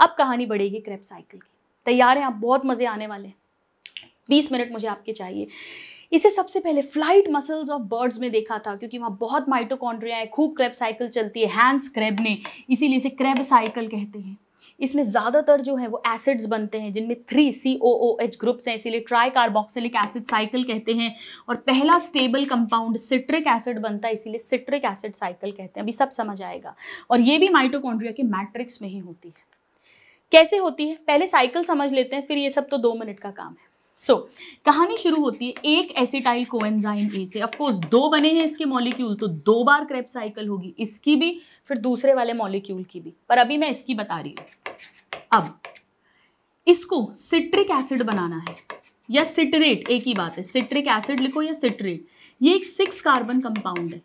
अब कहानी बढ़ेगी क्रेप साइकिल की तैयार हैं आप बहुत मज़े आने वाले हैं बीस मिनट मुझे आपके चाहिए इसे सबसे पहले फ्लाइट मसल्स ऑफ बर्ड्स में देखा था क्योंकि वहाँ बहुत माइटोकॉन्ड्रिया है खूब क्रेब साइकिल चलती है हैंड्स क्रेब ने इसीलिए इसे क्रेब साइकिल कहते हैं इसमें ज़्यादातर जो है वो एसिड्स बनते हैं जिनमें three C O O H groups हैं इसीलिए ट्राई कार्बोक्सिलिक एसिड साइकिल कहते हैं और पहला स्टेबल कंपाउंड सिट्रिक एसिड बनता है इसीलिए सिट्रिक एसिड साइकिल कहते हैं अभी सब समझ आएगा और ये भी माइटोकॉन्ड्रिया के मैट्रिक्स में ही होती है कैसे होती है पहले साइकिल समझ लेते हैं फिर ये सब तो दो मिनट का काम है सो so, कहानी शुरू होती है एक एसिटाइल कोएंजाइम ए से अफकोर्स दो बने हैं इसके मॉलिक्यूल तो दो बार क्रेप साइकिल होगी इसकी भी फिर दूसरे वाले मॉलिक्यूल की भी पर अभी मैं इसकी बता रही हूँ अब इसको सिट्रिक एसिड बनाना है या सिट्रेट एक ही बात है सिट्रिक एसिड लिखो या सिट्रेट ये एक सिक्स कार्बन कंपाउंड है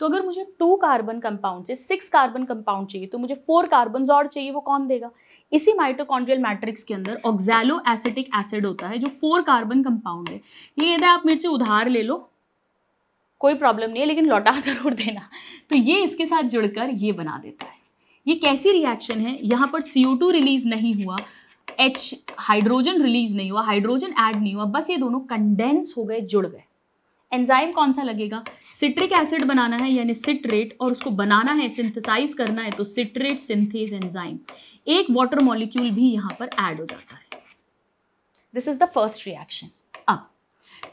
तो अगर मुझे टू कार्बन कंपाउंड से सिक्स कार्बन कंपाउंड चाहिए तो मुझे फोर कार्बन और चाहिए वो कौन देगा इसी माइटोकॉन्ड्रियल मैट्रिक्स के अंदर ऑक्जैलो एसिटिक एसिड होता है जो फोर कार्बन कंपाउंड है ये यदि आप मेरे से उधार ले लो कोई प्रॉब्लम नहीं है लेकिन लौटा जरूर देना तो ये इसके साथ जुड़कर ये बना देता है ये कैसी रिएक्शन है यहाँ पर सी रिलीज नहीं हुआ एच हाइड्रोजन रिलीज नहीं हुआ हाइड्रोजन ऐड नहीं हुआ बस ये दोनों कंडेंस हो गए जुड़ गए एंजाइम कौन सा लगेगा सिट्रिक एसिड बनाना है यानी सिट्रेट और उसको बनाना है सिंथेसाइज करना है तो सिट्रेट सिंथेस एंजाइम एक वाटर मॉलिक्यूल भी यहां पर ऐड हो जाता है this is the first reaction अब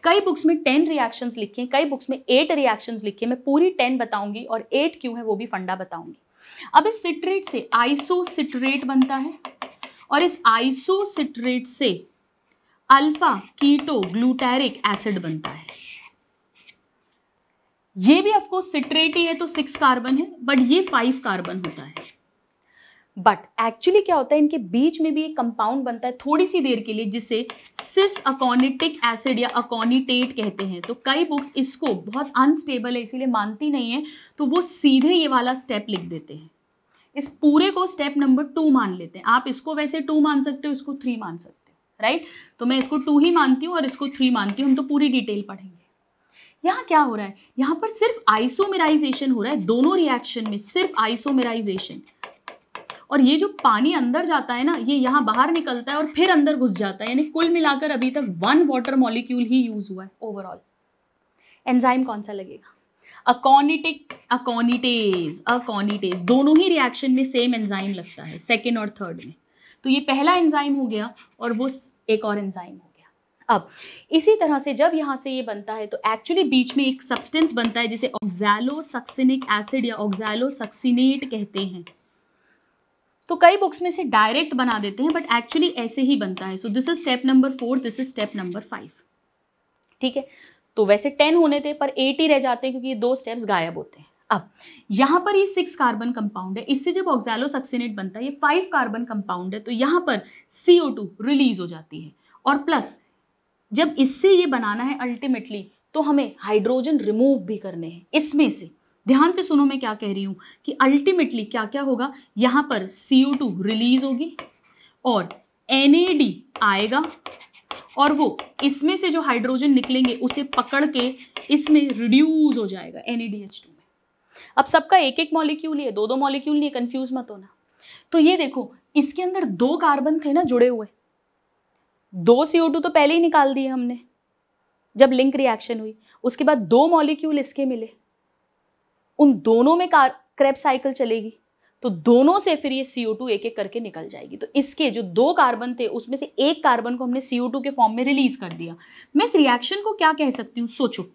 कई बुक्स में टेन रिएक्शंस लिखे कई बुक्स में एट रिएक्शंस लिखे मैं पूरी टेन बताऊंगी और एट क्यों है वो भी फंडा बताऊंगी अब इस सिट्रेट से आइसोसिट्रेट बनता है और इस आइसोसिट्रेट से अल्फा कीटो ग्लूटेरिक एसिड बनता है ये भी ऑफकोर्स सिट्रेट ही है तो सिक्स कार्बन है बट ये फाइव कार्बन होता है बट एक्चुअली क्या होता है इनके बीच में भी एक कंपाउंड बनता है थोड़ी सी देर के लिए जिसे सिस अकोनिटिक एसिड या अकोनिटेट कहते हैं तो कई बुक्स इसको बहुत अनस्टेबल है इसीलिए मानती नहीं है तो वो सीधे ये वाला स्टेप लिख देते हैं इस पूरे को स्टेप नंबर टू मान लेते हैं आप इसको वैसे टू मान सकते हो इसको थ्री मान सकते हो राइट तो मैं इसको टू ही मानती हूँ और इसको थ्री मानती हूँ हम तो पूरी डिटेल पढ़ेंगे यहाँ क्या हो रहा है यहाँ पर सिर्फ आइसोमेराइजेशन हो रहा है दोनों रिएक्शन में सिर्फ आइसोमेराइजेशन और ये जो पानी अंदर जाता है ना ये यहाँ बाहर निकलता है और फिर अंदर घुस जाता है यानी कुल मिलाकर अभी तक वन वाटर मॉलिक्यूल ही यूज हुआ है ओवरऑल एंजाइम कौन सा लगेगा अकोनिटिक अकोनिटेज अकोनिटेज दोनों ही रिएक्शन में सेम एंजाइम लगता है सेकेंड और थर्ड में तो ये पहला एंजाइम हो गया और वो एक और एंजाइम हो अब इसी तरह से जब यहाँ से ये बनता है तो एक्चुअली बीच में एक सब्सटेंस बनता है जिसे ऑक्जैलोसक्सिनिक एसिड या ऑक्जैलोसक्सिनेट कहते हैं तो कई बुक्स में से डायरेक्ट बना देते हैं बट एक्चुअली ऐसे ही बनता है so this is step number four this is step number five ठीक है तो वैसे टेन होने थे पर एट ही रह जाते हैं क्योंकि ये दो स्टेप्स गायब होते हैं अब यहाँ पर ये सिक्स कार्बन कंपाउंड है इससे जब ऑक्सैलो सक्सिनेट बनता है ये फाइव कार्बन कंपाउंड है तो यहाँ पर CO2 रिलीज हो जाती है और प्लस जब इससे ये बनाना है अल्टीमेटली तो हमें हाइड्रोजन रिमूव भी करने हैं इसमें से ध्यान से सुनो मैं क्या कह रही हूँ कि अल्टीमेटली क्या क्या होगा यहाँ पर सी रिलीज होगी और एन आएगा और वो इसमें से जो हाइड्रोजन निकलेंगे उसे पकड़ के इसमें रिड्यूज हो जाएगा एन में अब सबका एक एक मॉलिक्यूल है दो दो मॉलिक्यूल लिए कन्फ्यूज मत होना तो ये देखो इसके अंदर दो कार्बन थे ना जुड़े हुए दो सी तो पहले ही निकाल दिए हमने जब लिंक रिएक्शन हुई उसके बाद दो मॉलिक्यूल इसके मिले उन दोनों में कार क्रेप साइकिल चलेगी तो दोनों से फिर ये सी एक एक करके निकल जाएगी तो इसके जो दो कार्बन थे उसमें से एक कार्बन को हमने सी के फॉर्म में रिलीज कर दिया मैं इस रिएक्शन को क्या कह सकती हूँ सोचो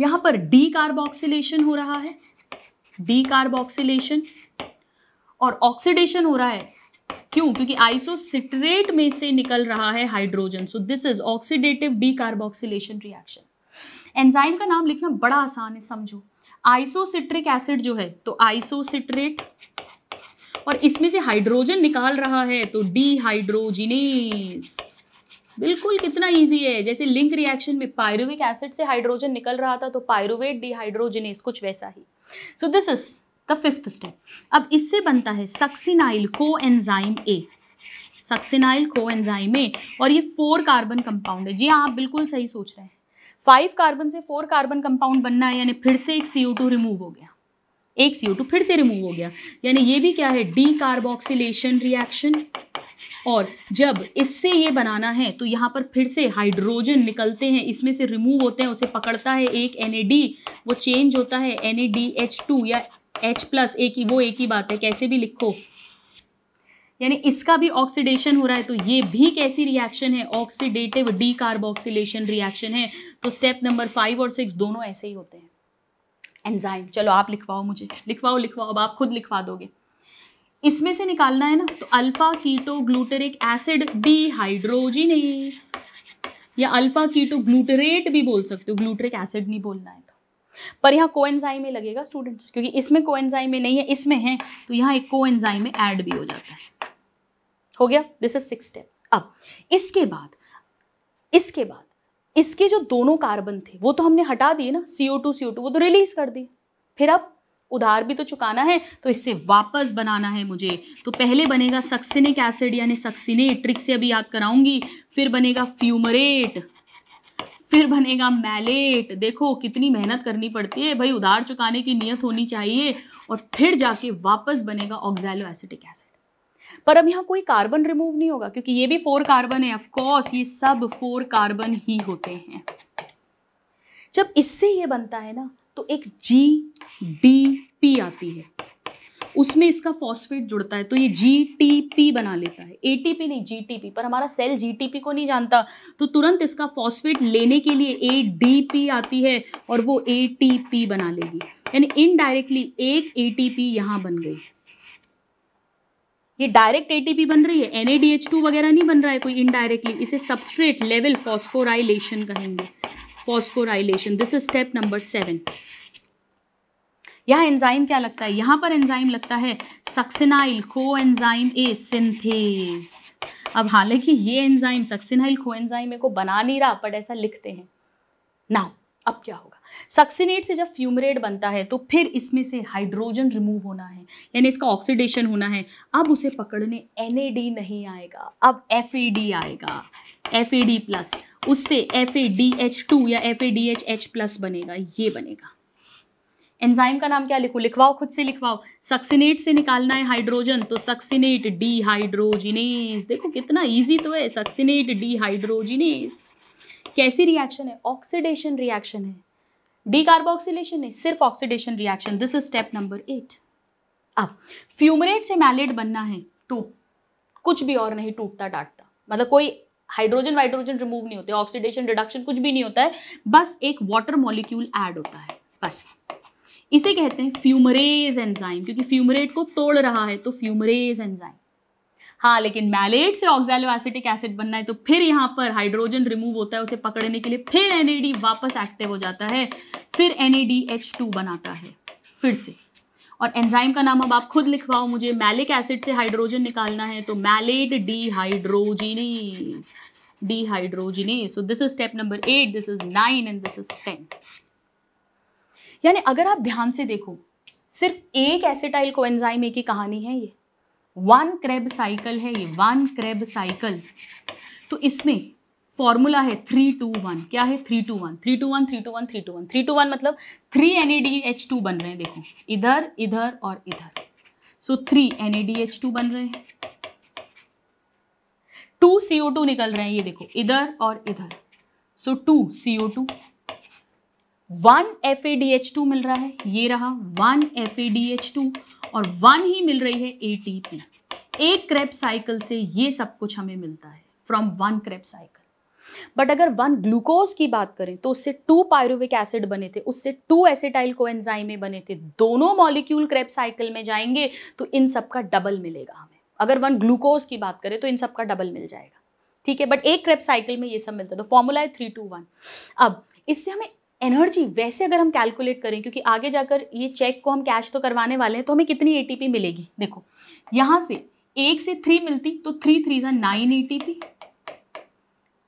यहाँ पर डी कार्बोक्सिलेशन हो रहा है डी कार्बोक्सिलेशन और ऑक्सीडेशन हो रहा है क्यों क्योंकि आइसोसिट्रेट में से निकल रहा है hydrogen so this is oxidative decarboxylation reaction enzyme का नाम लिखना बड़ा आसान है समझो आइसोसिट्रिक एसिड जो है तो आइसोसिट्रेट और इसमें से हाइड्रोजन निकाल रहा है तो डीहाइड्रोजिनेस बिल्कुल कितना इजी है जैसे लिंक रिएक्शन में पायरुविक एसिड से हाइड्रोजन निकल रहा था तो पायरुवेट डीहाइड्रोजिनेस कुछ वैसा ही so this is the fifth step अब इससे बनता है succinyl coenzyme A succinyl coenzyme A और ये फोर कार्बन कंपाउंड है जी हाँ आप बिल्कुल सही सोच रहे हैं फाइव कार्बन से फोर कार्बन कंपाउंड बनना है यानी फिर से एक सी रिमूव हो गया एक सी फिर से रिमूव हो गया यानी ये भी क्या है डी कार्बोक्सीन रिएक्शन और जब इससे ये बनाना है तो यहाँ पर फिर से हाइड्रोजन निकलते हैं इसमें से रिमूव होते हैं उसे पकड़ता है एक एन वो चेंज होता है एन या एच प्लस एक ही वो एक ही बात है कैसे भी लिखो यानी इसका भी ऑक्सीडेशन हो रहा है तो ये भी कैसी रिएक्शन है ऑक्सीडेटिव डी कार्बोक्सीडेशन रिएक्शन है तो स्टेप नंबर फाइव और सिक्स दोनों ऐसे ही होते हैं एंजाइम चलो आप लिखवाओ मुझे लिखवाओ लिखवाओ अब आप खुद लिखवा दोगे इसमें से निकालना है ना तो alpha keto glutaric acid dehydrogenase या अल्फा कीटो ग्लूटरेट भी बोल सकते हो ग्लूटरिक एसिड नहीं बोलना है पर यहाँ को में लगेगा स्टूडेंट्स क्योंकि इसमें को में नहीं है इसमें है तो यहाँ एक को में ऐड भी हो जाता है हो गया दिस इज सिक्स स्टेप अब इसके बाद इसके बाद इसके जो दोनों कार्बन थे वो तो हमने हटा दिए ना सीओ टू सीओ टू वो तो रिलीज कर दिए फिर अब उधार भी तो चुकाना है तो इससे वापस बनाना है मुझे तो पहले बनेगा सक्सिनिक एसिड यानी सक्सिनेट ट्रिक से अभी याद कराऊंगी फिर बनेगा फ्यूमरेट फिर बनेगा मैलेट देखो कितनी मेहनत करनी पड़ती है भाई उधार चुकाने की नियत होनी चाहिए और फिर जाके वापस बनेगा ऑक्जैलो एसिटिक एसिड पर अब यहाँ कोई कार्बन रिमूव नहीं होगा क्योंकि ये भी फोर कार्बन है ऑफकोर्स ये सब फोर कार्बन ही होते हैं जब इससे ये बनता है ना तो एक जी डी पी आती है उसमें इसका फॉस्फेट जुड़ता है तो ये पी बना लेता है एटीपी नहीं पी पर हमारा सेल जीटीपी को नहीं जानता तो तुरंत इसका फॉस्फेट लेने के लिए पी आती है और वो एटीपी बना लेगी यानी इनडायरेक्टली एक ए पी यहाँ बन गई ये डायरेक्ट एटीपी बन रही है एन वगैरह नहीं बन रहा है कोई इनडायरेक्टली इसे सबस्ट्रेट लेवल फॉस्फोराइलेशन कहेंगे phosphorylation this is step number seven यह एंजाइम क्या लगता है यहां पर एंजाइम लगता है सक्सिनाइल को एंजाइम ए सिंथेज अब हालांकि ये एंजाइम सक्सिनाइल को एंजाइम को बना नहीं रहा बट ऐसा लिखते हैं नाउ अब क्या होगा सक्सिनेट से जब फ्यूमरेट बनता है तो फिर इसमें से हाइड्रोजन रिमूव होना है यानी इसका ऑक्सीडेशन होना है अब उसे पकड़ने एन नहीं आएगा अब एफ आएगा एफ प्लस उससे एफ या एफ प्लस बनेगा ये बनेगा एंजाइम का नाम क्या लिखो लिखवाओ खुद से लिखवाओ सक्सिनेट से निकालना है हाइड्रोजन तो सक्सिनेट डीहाइड्रोजिनेस देखो कितना ईजी तो है सक्सिनेट डीहाइड्रोजिनेस कैसी रिएक्शन है ऑक्सीडेशन रिएक्शन है डी डीकार्बोक्सिलेशन है सिर्फ oxidation reaction this is step number eight अब फ्यूमरेट से मैलेट बनना है टूट कुछ भी और नहीं टूटता डांटता मतलब कोई हाइड्रोजन वाइड्रोजन रिमूव नहीं होते ऑक्सीडेशन रिडक्शन कुछ भी नहीं होता है बस एक वाटर मॉलिक्यूल ऐड होता है बस इसे कहते हैं फ्यूमरेज एंजाइम क्योंकि फ्यूमरेट को तोड़ रहा है तो फ्यूमरेज एंजाइम हाँ लेकिन मैलेट से ऑक्सैलो एसिटिक एसिड बनना है तो फिर यहां पर हाइड्रोजन रिमूव होता है उसे पकड़ने के लिए फिर एनएडी वापस एक्टिव हो जाता है फिर टू बनाता है फिर से और एंजाइम का नाम अब आप खुद लिखवाओ मुझे मैलिक एसिड से हाइड्रोजन निकालना है तो malate dehydrogenase dehydrogenase so this is step number eight this is nine and this is ten यानी अगर आप ध्यान से देखो सिर्फ एक एसिटाइल को ए की कहानी है ये वन क्रेब साइकिल है ये वन क्रेब साइकिल तो इसमें फॉर्मूला है थ्री टू वन क्या है three two one three two one three two one three two one three two one मतलब थ्री एन टू बन रहे हैं देखो इधर इधर और इधर सो थ्री एन टू बन रहे हैं टू सीओ टू निकल रहे हैं ये देखो इधर और इधर so two CO two one F मिल रहा है ये रहा वन एफ और वन ही मिल रही है ए एक क्रेप साइकिल से ये सब कुछ हमें मिलता है from one Krebs cycle but अगर वन ग्लूकोज की बात करें तो उससे टू पायरुविक एसिड बने थे उससे टू एसिटाइल एंजाइमे बने थे दोनों मॉलिक्यूल क्रेप साइकिल में जाएंगे तो इन सब का डबल मिलेगा हमें अगर वन ग्लूकोज की बात करें तो इन सब का डबल मिल जाएगा ठीक है बट एक क्रेप साइकिल में ये सब मिलता है तो फॉर्मूला है थ्री टू वन अब इससे हमें एनर्जी वैसे अगर हम कैलकुलेट करें क्योंकि आगे जाकर ये चेक को हम कैश तो करवाने वाले हैं तो हमें कितनी एटीपी मिलेगी देखो यहाँ से एक से थ्री मिलती तो थ्री थ्री जन नाइन ए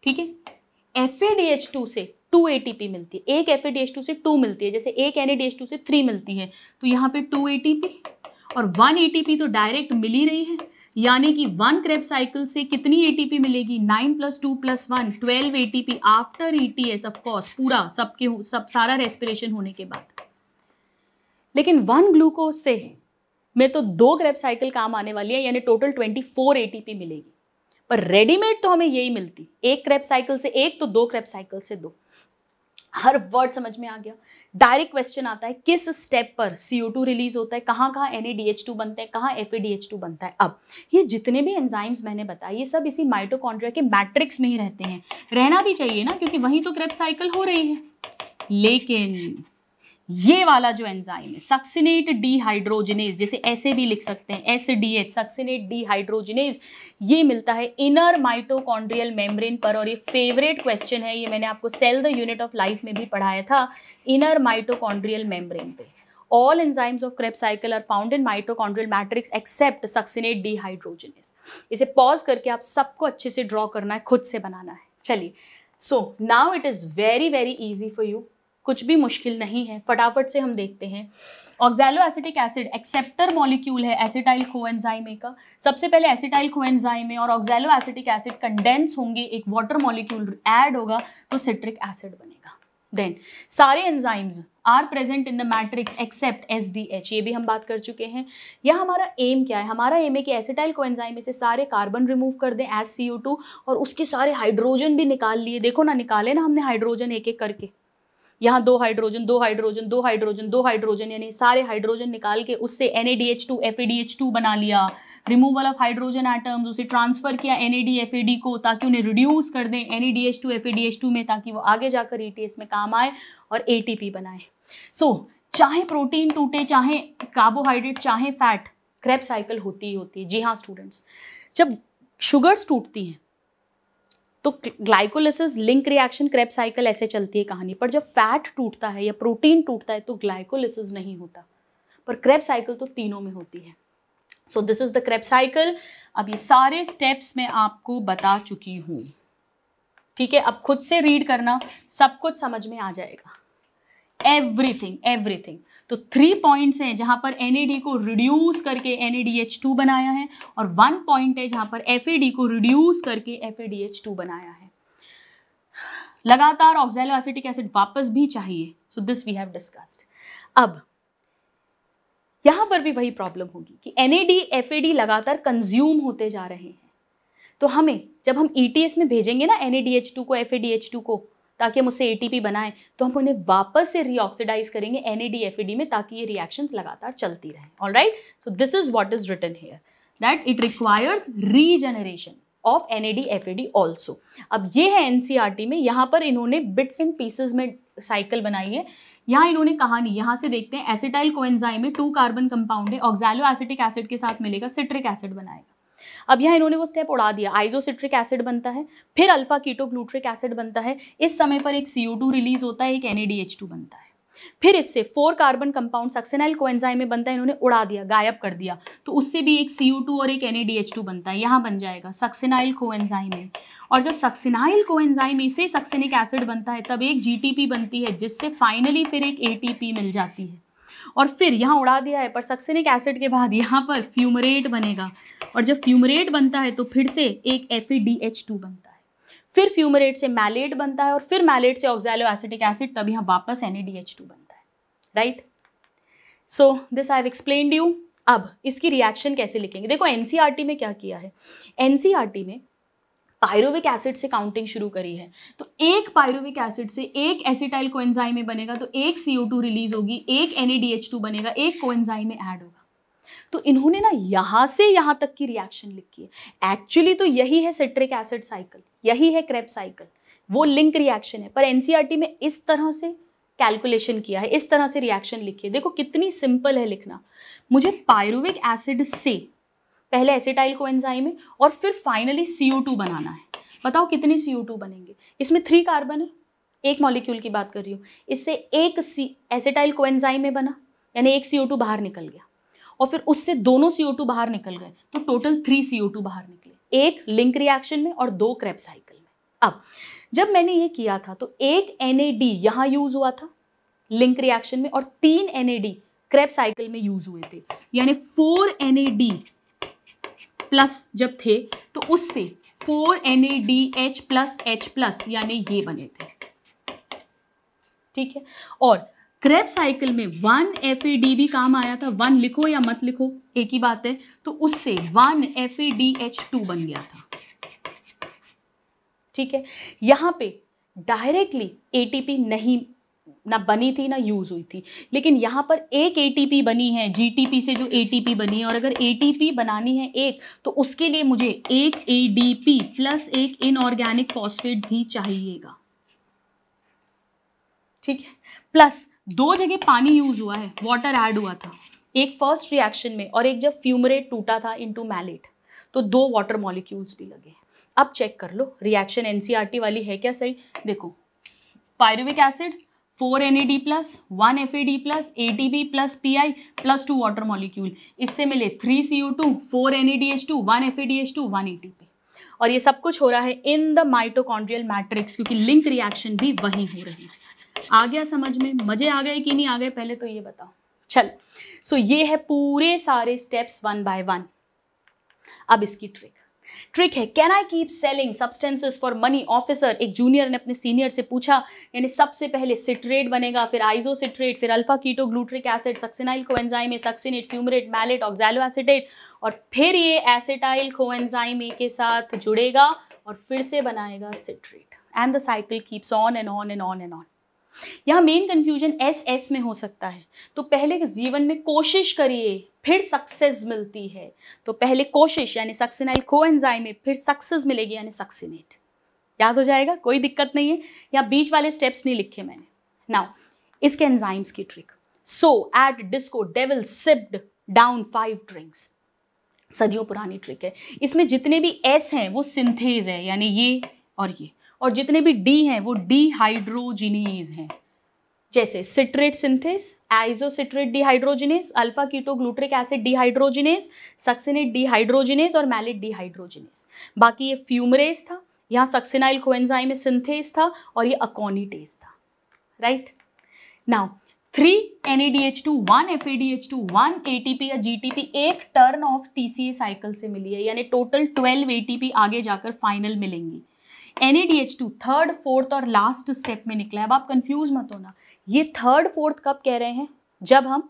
ठीक है F A D H two से टू ए मिलती है एक F A D H two से टू मिलती है जैसे एक N A D H two से थ्री मिलती है तो यहाँ पे टू ए और वन ए तो डायरेक्ट मिल ही रही है यानी कि वन क्रेप साइकिल से कितनी एटीपी मिलेगी nine plus two plus one twelve ATP after ETS S course पूरा सबके सब सारा रेस्पिरेशन होने के बाद लेकिन वन ग्लूकोज से में तो दो क्रेप साइकिल काम आने वाली है यानी टोटल ट्वेंटी फोर एटीपी मिलेगी पर रेडीमेड तो हमें यही मिलती एक क्रेप साइकिल से एक तो दो क्रेप साइकिल से दो हर वर्ड समझ में आ गया डायरेक्ट क्वेश्चन आता है किस स्टेप पर CO2 रिलीज होता है कहाँ कहाँ एन टू बनता है कहाँ एफ टू बनता है अब ये जितने भी एंजाइम्स मैंने बताए ये सब इसी माइटोकॉन्ड्रिया के मैट्रिक्स में ही रहते हैं रहना भी चाहिए ना क्योंकि वहीं तो क्रेप साइकिल हो रही है लेकिन ये वाला जो एंजाइम है सक्सिनेट डीहाइड्रोजिनेज जिसे ऐसे भी लिख सकते हैं S D H succinate dehydrogenase ये मिलता है इनर माइटोकॉन्ड्रियल मेम्ब्रेन पर और ये फेवरेट क्वेश्चन है ये मैंने आपको cell the unit of life में भी पढ़ाया था इनर माइटोकॉन्ड्रियल मेम्ब्रेन पे all enzymes of Krebs cycle are found in mitochondrial matrix except succinate dehydrogenase इसे पॉज करके आप सबको अच्छे से ड्रॉ करना है खुद से बनाना है चलिए so now it is very very easy for you कुछ भी मुश्किल नहीं है फटाफट से हम देखते हैं oxaloacetic acid acceptor molecule है एसिटाइल को का सबसे पहले एसिटाइल कोएंजाइमे और ऑक्जैलो एसिटिक एसिड कंडेंस होंगे एक वाटर मॉलिक्यूल ऐड होगा तो सिट्रिक एसिड बनेगा देन सारे enzymes are present in the matrix except S D H ये भी हम बात कर चुके हैं यह हमारा एम क्या है हमारा एम है कि एसिटाइल कोएंजाइम से सारे कार्बन रिमूव कर दें एस सी यू टू और उसके सारे हाइड्रोजन भी निकाल लिए देखो ना निकाले ना हमने हाइड्रोजन एक एक करके यहाँ दो हाइड्रोजन दो हाइड्रोजन दो हाइड्रोजन दो हाइड्रोजन यानी सारे हाइड्रोजन निकाल के उससे N two F D H two बना लिया रिमूवल ऑफ हाइड्रोजन एटम्स उसे ट्रांसफर किया एन एफ को ताकि उन्हें रिड्यूस कर दें N E D H two F two में ताकि वो आगे जाकर ई टी एस में काम आए और ए टी पी बनाए सो so, चाहे प्रोटीन टूटे चाहे कार्बोहाइड्रेट चाहे फैट क्रेप साइकिल होती ही होती है जी हाँ स्टूडेंट्स जब शुगर्स टूटती हैं तो glycolysis link reaction Krebs cycle ऐसे चलती है कहानी पर जब फैट टूटता है या प्रोटीन टूटता है तो ग्लाइकोलिसिस नहीं होता पर क्रेप साइकिल तो तीनों में होती है so this is the Krebs cycle अब ये सारे स्टेप्स मैं आपको बता चुकी हूँ ठीक है अब खुद से रीड करना सब कुछ समझ में आ जाएगा एवरीथिंग एवरीथिंग तो थ्री पॉइंट्स हैं जहां पर एन को रिड्यूस करके एन बनाया है और वन पॉइंट है जहां पर एफ को रिड्यूस करके एफ बनाया है लगातार ऑक्सैलो एसिटिक एसिड वापस भी चाहिए so this we have discussed अब यहां पर भी वही प्रॉब्लम होगी कि एन लगातार कंज्यूम होते जा रहे हैं तो हमें जब हम ई e में भेजेंगे ना एन को एफ को ताकि हम उससे ए बनाएं तो हम उन्हें वापस से रीऑक्सीडाइज करेंगे एन में ताकि ये रिएक्शंस लगातार चलती रहें all right so this is what is written here that it requires regeneration of N A D D F also अब ये है एन e में यहाँ पर इन्होंने बिट्स एंड पीसेज में साइकिल बनाई है यहाँ इन्होंने कहा नहीं यहाँ से देखते हैं एसिटाइल कोएंजाइम में टू कार्बन कंपाउंड है ऑक्जैलो एसिटिक एसिड के साथ मिलेगा सिट्रिक एसिड बनाएगा अब यहाँ इन्होंने वो स्टेप उड़ा दिया आइजोसिट्रिक एसिड बनता है फिर अल्फा कीटोग्लूट्रिक एसिड बनता है इस समय पर एक सी रिलीज होता है एक एन बनता है फिर इससे four carbon compound succinyl coenzyme में बनता है इन्होंने उड़ा दिया गायब कर दिया तो उससे भी एक सी और एक एन बनता है यहाँ बन जाएगा सक्सेनाइल कोएंजाइम में और जब सक्सेनाइल कोएंजाइम इसे सक्सेनिक एसिड बनता है तब एक जीटीपी बनती है जिससे फाइनली फिर एक एटीपी मिल जाती है और फिर यहाँ उड़ा दिया है पर सक्सेनिक एसिड के बाद यहाँ पर फ्यूमरेट बनेगा और जब फ्यूमरेट बनता है तो फिर से एक एफ e बनता है फिर फ्यूमरेट से मैलेट बनता है और फिर मैलेट से ऑक्जैलो एसिटिक एसिड तब यहाँ वापस एन e बनता है right so this I've explain you अब इसकी रिएक्शन कैसे लिखेंगे देखो एनसीआरटी में क्या किया है एनसीआरटी में पायरुविक एसिड से काउंटिंग शुरू करी है तो एक पायरुविक एसिड से एक एसिटाइल कोएंजाइम बनेगा तो एक टू रिलीज होगी एक टू बनेगा एक कोएंजाइम ऐड होगा तो इन्होंने ना यहाँ से यहाँ तक की रिएक्शन लिखी है एक्चुअली तो यही है सिट्रिक एसिड साइकिल यही है क्रेप साइकिल वो लिंक रिएक्शन है पर एनसीईआरटी e में इस तरह से कैलकुलेशन किया है इस तरह से रिएक्शन लिखी है देखो कितनी सिंपल है लिखना मुझे पायरुविक एसिड से पहले एसिटाइल को एंजाइम है और फिर फाइनली सी बनाना है बताओ कितने सी बनेंगे इसमें थ्री कार्बन है एक मॉलिक्यूल की बात कर रही हूँ इससे एक सी एसिटाइल को एंजाइम में बना यानी एक सी बाहर निकल गया और फिर उससे दोनों सी बाहर निकल गए तो टोटल थ्री सी बाहर निकले एक लिंक रिएक्शन में और दो क्रेप साइकिल में अब जब मैंने ये किया था तो एक एन ए डी यहाँ यूज हुआ था लिंक रिएक्शन में और तीन N A D Krebs cycle में यूज हुए थे यानी four N A D plus जब थे तो उससे four N A D H plus H plus यानी ये बने थे ठीक है और क्रेप साइकिल में वन एफ ए डी भी काम आया था वन लिखो या मत लिखो एक ही बात है तो उससे one F A D H two बन गया था ठीक है यहां पे डायरेक्टली एटीपी नहीं ना बनी थी ना यूज़ हुई थी लेकिन यहाँ पर एक एटीपी बनी है जीटीपी से जो एटीपी बनी है और अगर एटीपी बनानी है एक तो उसके लिए मुझे एक एडीपी प्लस एक इनऑर्गेनिक फॉस्फेट भी चाहिएगा ठीक है प्लस दो जगह पानी यूज़ हुआ है वाटर ऐड हुआ था एक फर्स्ट रिएक्शन में और एक जब फ्यूमरेट टूटा था इनटू मैलेट तो दो वाटर मॉलिक्यूल्स भी लगे अब चेक कर लो रिएक्शन एनसीआरटी e वाली है क्या सही देखो pyruvic acid four N A D plus one F A D plus A T B plus P I plus two water molecule इससे मिले three C O two four N A D H two one F A D H two one A T P और ये सब कुछ हो रहा है in the mitochondrial matrix क्योंकि लिंक रिएक्शन भी वहीं हो रही है आ गया समझ में मजे आ गए कि नहीं आ गए पहले तो ये बताओ चल सो so ये है पूरे सारे स्टेप्स वन बाय वन अब इसकी ट्रिक ट्रिक है can I keep selling substances for money officer एक जूनियर ने अपने सीनियर से पूछा यानी सबसे पहले सिट्रेट बनेगा फिर आइजो सिट्रेट फिर alpha keto glutaric acid succinyl coenzyme succinate fumarate malate oxaloacetate और फिर ये एसिटाइल कोएंजाइम के साथ जुड़ेगा और फिर से बनाएगा citrate and the cycle keeps on and on and on and on यहाँ मेन कंफ्यूजन एस एस में हो सकता है तो पहले जीवन में कोशिश करिए फिर सक्सेस मिलती है तो पहले कोशिश यानी सक्सेनाइल को एंजाइम फिर सक्सेस मिलेगी यानी सक्सेनेट याद हो जाएगा कोई दिक्कत नहीं है या बीच वाले स्टेप्स नहीं लिखे मैंने नाउ इसके एंजाइम्स की trick so at disco devil sipped down five drinks सदियों पुरानी ट्रिक है इसमें जितने भी एस हैं वो सिंथेज है यानी ये और ये और जितने भी डी हैं वो डीहाइड्रोजिनेज हैं जैसे citrate synthase isocitrate dehydrogenase alpha keto glutaric acid dehydrogenase succinate dehydrogenase और मैलिट डिहाइड्रोजिनेस बाकी ये फ्यूमरेज था यहाँ सक्सिनाइल कोएंजाइम सिंथेस था और ये अकोनीटेज था right now three N A D H two one F A D H two one A T P या जी टी पी एक turn of T C A cycle से मिली है यानी total twelve A T P आगे जाकर final मिलेंगी N third fourth और लास्ट स्टेप में निकला है अब आप कंफ्यूज मत होना ये थर्ड फोर्थ कब कह रहे हैं जब हम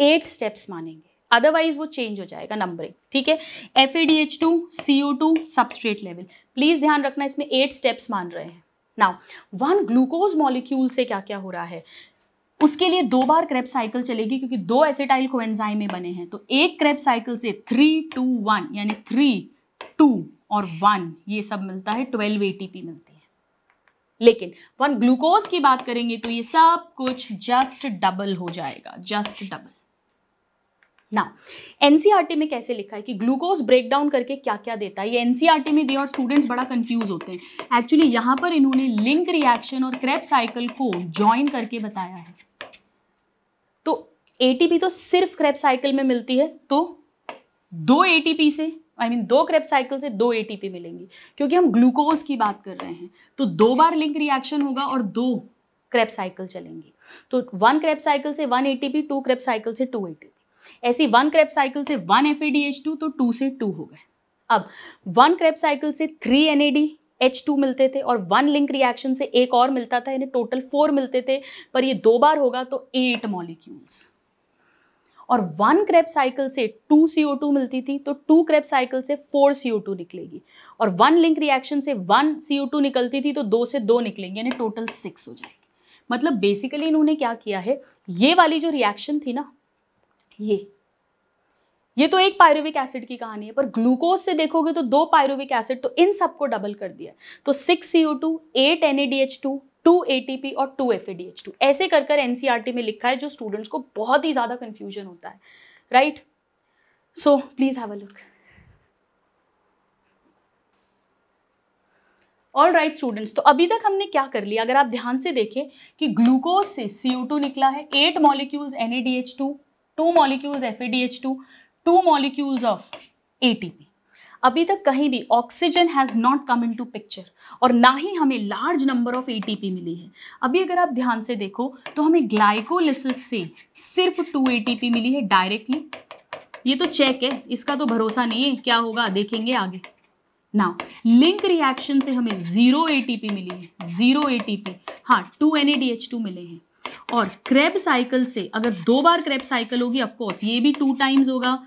एट स्टेप्स मानेंगे अदरवाइज वो चेंज हो जाएगा नंबरिंग ठीक है F A D H two C O two substrate level please ध्यान रखना इसमें एट स्टेप्स मान रहे हैं नाउ वन ग्लूकोज मॉलिक्यूल से क्या क्या हो रहा है उसके लिए दो बार क्रेप साइकिल चलेगी क्योंकि दो एसिटाइल को में बने हैं तो एक क्रेप साइकिल से थ्री टू वन यानी थ्री टू और वन ये सब मिलता है ट्वेल्व एटीपी मिलती है लेकिन वन ग्लूकोज की बात करेंगे तो ये सब कुछ जस्ट डबल हो जाएगा जस्ट डबल ना एनसीआरटी में कैसे लिखा है कि ग्लूकोज ब्रेक डाउन करके क्या क्या देता है ये एनसीआरटी e में दिया और स्टूडेंट्स बड़ा कंफ्यूज होते हैं एक्चुअली यहां पर इन्होंने लिंक रिएक्शन और क्रेप साइकिल को ज्वाइन करके बताया है तो एटीपी तो सिर्फ क्रेप साइकिल में मिलती है तो दो एटीपी से आई मीन दो क्रेप साइकिल से दो ए मिलेंगी क्योंकि हम ग्लूकोज की बात कर रहे हैं तो दो बार लिंक रिएक्शन होगा और दो क्रेप साइकिल चलेंगी तो वन क्रेप साइकिल से one A two Krebs cycle से टू ए ऐसी वन क्रेप साइकिल से वन एफ टू तो टू से टू हो गए अब वन क्रेप साइकिल से थ्री एन एच टू मिलते थे और वन लिंक रिएक्शन से एक और मिलता था यानी टोटल फोर मिलते थे पर ये दो बार होगा तो एट मॉलिक्यूल्स और वन क्रेप साइकिल से टू CO2 मिलती थी तो टू क्रेप साइकिल से फोर टू निकलेगी और वन लिंक रिएक्शन से वन टू निकलती थी तो दो से दो निकलेगी यानी टोटल सिक्स हो जाएगी मतलब बेसिकली इन्होंने क्या किया है ये वाली जो रिएक्शन थी ना ये ये तो एक पायरुविक एसिड की कहानी है पर ग्लूकोज से देखोगे तो दो पायरुविक एसिड तो इन सबको डबल कर दिया तो six CO two eight N A D H two two A और टू एफ ऐसे कर कर एन में लिखा है जो स्टूडेंट्स को बहुत ही ज़्यादा कंफ्यूजन होता है right so please have a look all right students तो अभी तक हमने क्या कर लिया अगर आप ध्यान से देखें कि ग्लूकोज से CO2 निकला है eight molecules NADH2, two two molecules F A D H two two molecules of A T P अभी तक कहीं भी oxygen has not come into picture और ना ही हमें लार्ज नंबर ऑफ एटीपी मिली है अभी अगर आप ध्यान से देखो तो हमें ग्लाइकोलिसिस से सिर्फ टू एटीपी मिली है डायरेक्टली ये तो चेक है इसका तो भरोसा नहीं है क्या होगा देखेंगे आगे नाउ लिंक रिएक्शन से हमें जीरो एटीपी मिली है जीरो एटीपी हाँ टू एन मिले हैं और क्रेब साइकिल से अगर दो बार क्रेब साइकिल होगी ऑफकोर्स ये भी टू टाइम्स होगा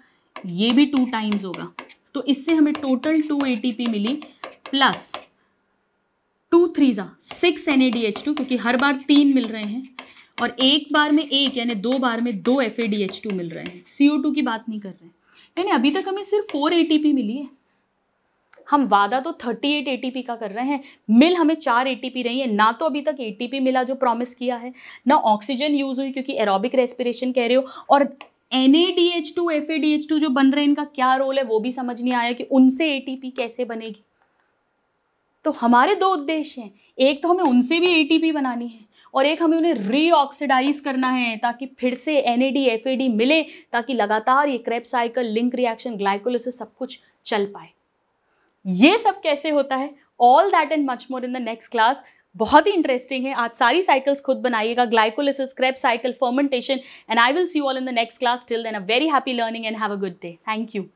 ये भी टू टाइम्स होगा तो इससे हमें टोटल टू एटीपी मिली प्लस टू थ्री ज़ा सिक्स एन क्योंकि हर बार तीन मिल रहे हैं और एक बार में एक यानी दो बार में दो एफ मिल रहे हैं सी की बात नहीं कर रहे हैं यानी अभी तक हमें सिर्फ फोर ए मिली है हम वादा तो 38 पी का कर रहे हैं मिल हमें चार एटीपी रही है ना तो अभी तक एटीपी मिला जो प्रॉमिस किया है ना ऑक्सीजन यूज़ हुई क्योंकि एरोबिक रेस्पिरेशन कह रहे हो और N A A D D H H two F two जो बन रहे हैं इनका क्या रोल है वो भी समझ नहीं आया कि उनसे ए टी पी कैसे बनेगी तो हमारे दो उद्देश्य हैं एक तो हमें उनसे भी ए टी पी बनानी है और एक हमें उन्हें रीऑक्सीडाइज करना है ताकि फिर से N A A D F D मिले ताकि लगातार ये Krebs cycle link reaction glycolysis सब कुछ चल पाए ये सब कैसे होता है all that and much more in the next class बहुत ही इंटरेस्टिंग है आज सारी साइकिल्स खुद बनाइएगा glycolysis Krebs cycle fermentation and I will see all in the next class till then a very happy learning and have a good day thank you